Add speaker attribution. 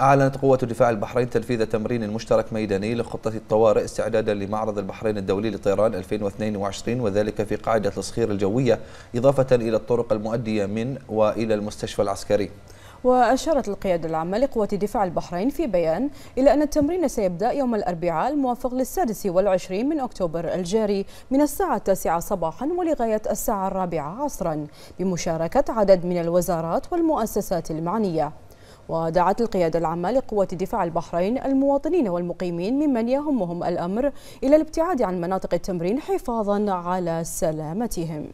Speaker 1: أعلنت قوة دفاع البحرين تنفيذ تمرين مشترك ميداني لخطة الطوارئ استعدادا لمعرض البحرين الدولي للطيران 2022 وذلك في قاعدة الصخير الجوية إضافة إلى الطرق المؤدية من وإلى المستشفى العسكري
Speaker 2: وأشارت القيادة العامة لقوة دفاع البحرين في بيان إلى أن التمرين سيبدأ يوم الأربعاء الموافق للسادس والعشرين من أكتوبر الجاري من الساعة التاسعة صباحا ولغاية الساعة الرابعة عصرا بمشاركة عدد من الوزارات والمؤسسات المعنية ودعت القيادة العامة لقوة دفاع البحرين المواطنين والمقيمين ممن يهمهم الأمر إلى
Speaker 3: الابتعاد عن مناطق التمرين حفاظا على سلامتهم